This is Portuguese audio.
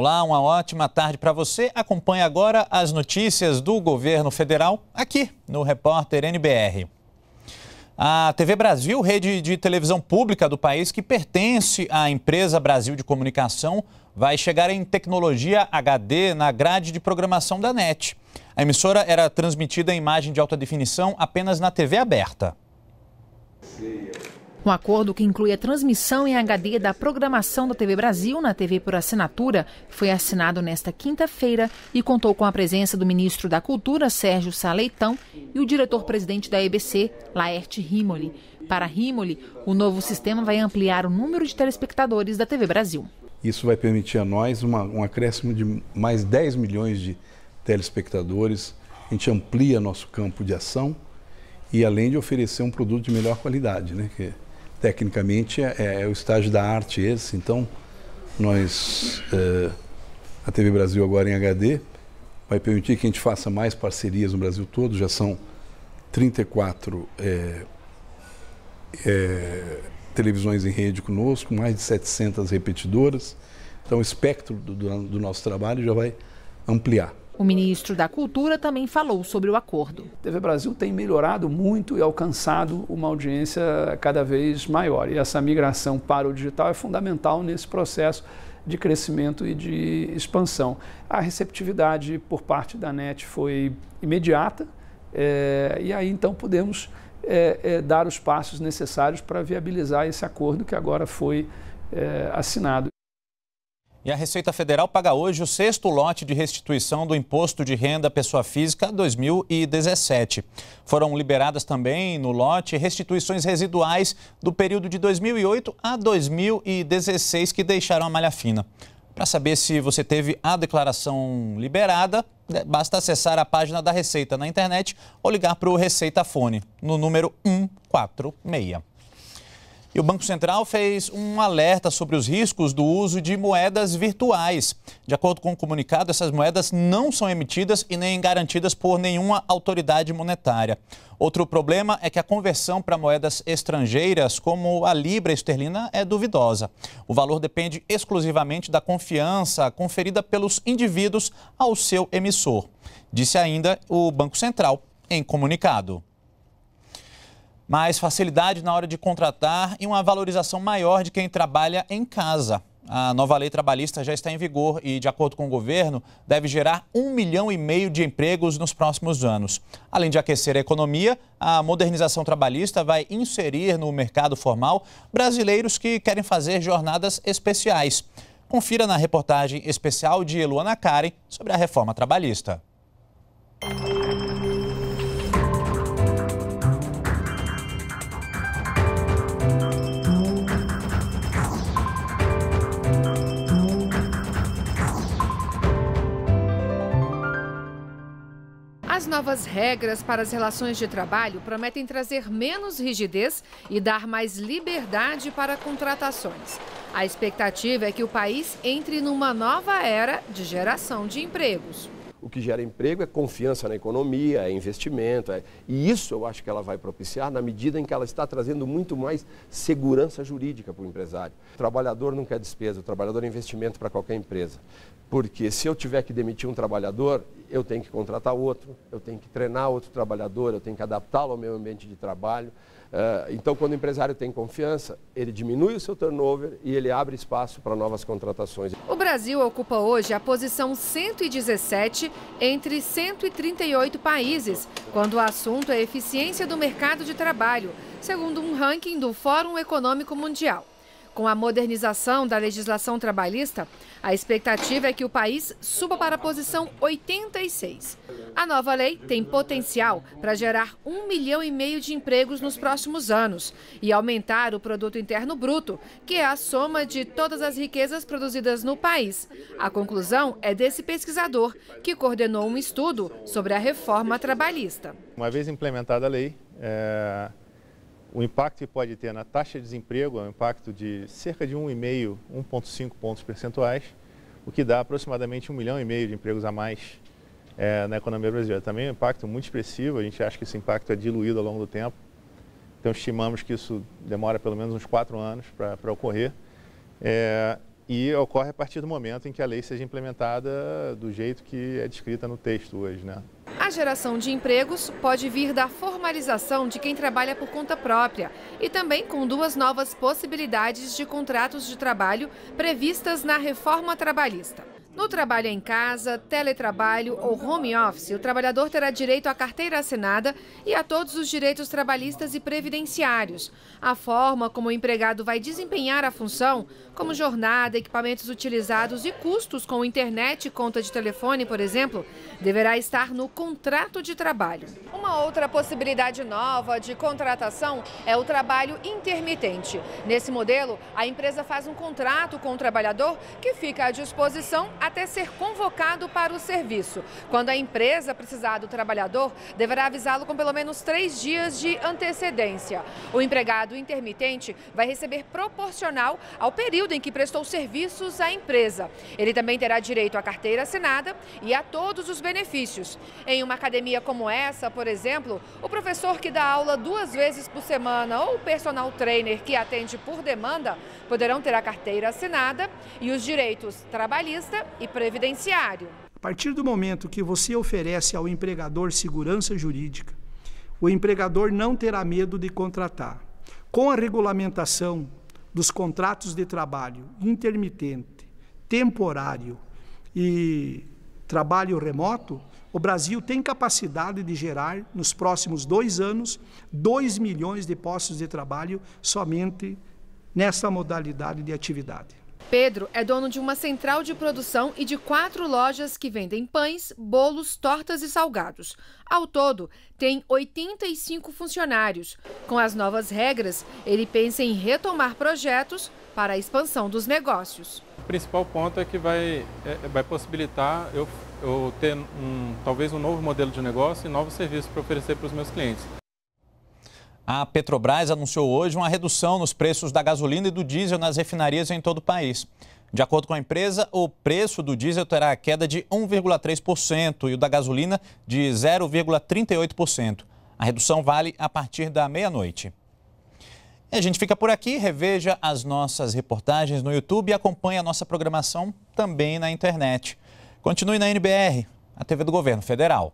Olá, uma ótima tarde para você. Acompanhe agora as notícias do governo federal aqui no Repórter NBR. A TV Brasil, rede de televisão pública do país que pertence à empresa Brasil de Comunicação, vai chegar em tecnologia HD na grade de programação da NET. A emissora era transmitida em imagem de alta definição apenas na TV aberta. Um acordo que inclui a transmissão em HD da programação da TV Brasil na TV por assinatura foi assinado nesta quinta-feira e contou com a presença do ministro da Cultura, Sérgio Saleitão, e o diretor-presidente da EBC, Laerte Rimoli. Para Rimoli, o novo sistema vai ampliar o número de telespectadores da TV Brasil. Isso vai permitir a nós uma, um acréscimo de mais 10 milhões de telespectadores. A gente amplia nosso campo de ação e, além de oferecer um produto de melhor qualidade, né? Que tecnicamente é, é, o estágio da arte esse, então nós, é, a TV Brasil agora em HD, vai permitir que a gente faça mais parcerias no Brasil todo, já são 34 é, é, televisões em rede conosco, mais de 700 repetidoras, então o espectro do, do, do nosso trabalho já vai ampliar. O ministro da Cultura também falou sobre o acordo. A TV Brasil tem melhorado muito e alcançado uma audiência cada vez maior. E essa migração para o digital é fundamental nesse processo de crescimento e de expansão. A receptividade por parte da NET foi imediata, é, e aí então podemos é, é, dar os passos necessários para viabilizar esse acordo que agora foi assinado. E a Receita Federal paga hoje o sexto lote de restituição do Imposto de Renda Pessoa Física 2017. Foram liberadas também no lote restituições residuais do período de 2008 a 2016 que deixaram a malha fina. Para saber se você teve a declaração liberada, né, basta acessar a página da Receita na internet ou ligar para o Receita Fone no número 146. E o Banco Central fez um alerta sobre os riscos do uso de moedas virtuais. De acordo com o comunicado, essas moedas não são emitidas e nem garantidas por nenhuma autoridade monetária. Outro problema é que a conversão para moedas estrangeiras, como a libra esterlina, é duvidosa. O valor depende exclusivamente da confiança conferida pelos indivíduos ao seu emissor, disse ainda o Banco Central em comunicado mais facilidade na hora de contratar e uma valorização maior de quem trabalha em casa. A nova lei trabalhista já está em vigor e, de acordo com o governo, deve gerar um milhão e meio de empregos nos próximos anos. Além de aquecer a economia, a modernização trabalhista vai inserir no mercado formal brasileiros que querem fazer jornadas especiais. Confira na reportagem especial de Luana Karen sobre a reforma trabalhista. As novas regras para as relações de trabalho prometem trazer menos rigidez e dar mais liberdade para contratações. A expectativa é que o país entre numa nova era de geração de empregos. O que gera emprego é confiança na economia, é investimento. É... E isso eu acho que ela vai propiciar na medida em que ela está trazendo muito mais segurança jurídica para o empresário. O trabalhador não quer despesa, o trabalhador é investimento para qualquer empresa. Porque se eu tiver que demitir um trabalhador, eu tenho que contratar outro, eu tenho que treinar outro trabalhador, eu tenho que adaptá-lo ao meu ambiente de trabalho. Eh, então, quando o empresário tem confiança, ele diminui o seu turnover e ele abre espaço para novas contratações. O Brasil ocupa hoje a posição 117 entre 138 países, quando o assunto é eficiência do mercado de trabalho, segundo um ranking do Fórum Econômico Mundial. Com a modernização da legislação trabalhista, a expectativa é que o país suba para a posição 86. A nova lei tem potencial para gerar um milhão e meio de empregos nos próximos anos e aumentar o produto interno bruto, que é a soma de todas as riquezas produzidas no país. A conclusão é desse pesquisador, que coordenou um estudo sobre a reforma trabalhista. Uma vez implementada a lei, é o impacto que pode ter na taxa de desemprego é um impacto de cerca de 1,5, 1,5 pontos percentuais, o que dá aproximadamente 1 milhão e meio de empregos a mais é, na economia brasileira. Também é um impacto muito expressivo, a gente acha que esse impacto é diluído ao longo do tempo, então estimamos que isso demora pelo menos uns 4 anos para ocorrer. É, e ocorre a partir do momento em que a lei seja implementada do jeito que é descrita no texto hoje, né? A geração de empregos pode vir da formalização de quem trabalha por conta própria e também com duas novas possibilidades de contratos de trabalho previstas na reforma trabalhista. No trabalho em casa, teletrabalho ou home office, o trabalhador terá direito à carteira assinada e a todos os direitos trabalhistas e previdenciários. A forma como o empregado vai desempenhar a função, como jornada, equipamentos utilizados e custos com internet e conta de telefone, por exemplo, deverá estar no contrato de trabalho. Uma outra possibilidade nova de contratação é o trabalho intermitente. Nesse modelo, a empresa faz um contrato com o trabalhador que fica à disposição a até ser convocado para o serviço. Quando a empresa precisar do trabalhador, deverá avisá-lo com pelo menos três dias de antecedência. O empregado intermitente vai receber proporcional ao período em que prestou serviços à empresa. Ele também terá direito à carteira assinada e a todos os benefícios. Em uma academia como essa, por exemplo, o professor que dá aula duas vezes por semana ou o personal trainer que atende por demanda poderão ter a carteira assinada e os direitos trabalhista e previdenciário. A partir do momento que você oferece ao empregador segurança jurídica, o empregador não terá medo de contratar. Com a regulamentação dos contratos de trabalho intermitente, temporário e trabalho remoto, o Brasil tem capacidade de gerar, nos próximos dois anos, 2 milhões de postos de trabalho somente nessa modalidade de atividade. Pedro é dono de uma central de produção e de quatro lojas que vendem pães, bolos, tortas e salgados. Ao todo, tem 85 funcionários. Com as novas regras, ele pensa em retomar projetos para a expansão dos negócios. O principal ponto é que vai, é, vai possibilitar eu, eu ter um, talvez um novo modelo de negócio e novos serviços para oferecer para os meus clientes. A Petrobras anunciou hoje uma redução nos preços da gasolina e do diesel nas refinarias em todo o país. De acordo com a empresa, o preço do diesel terá queda de 1,3% e o da gasolina de 0,38%. A redução vale a partir da meia-noite. E a gente fica por aqui, reveja as nossas reportagens no YouTube e acompanhe a nossa programação também na internet. Continue na NBR, a TV do Governo Federal.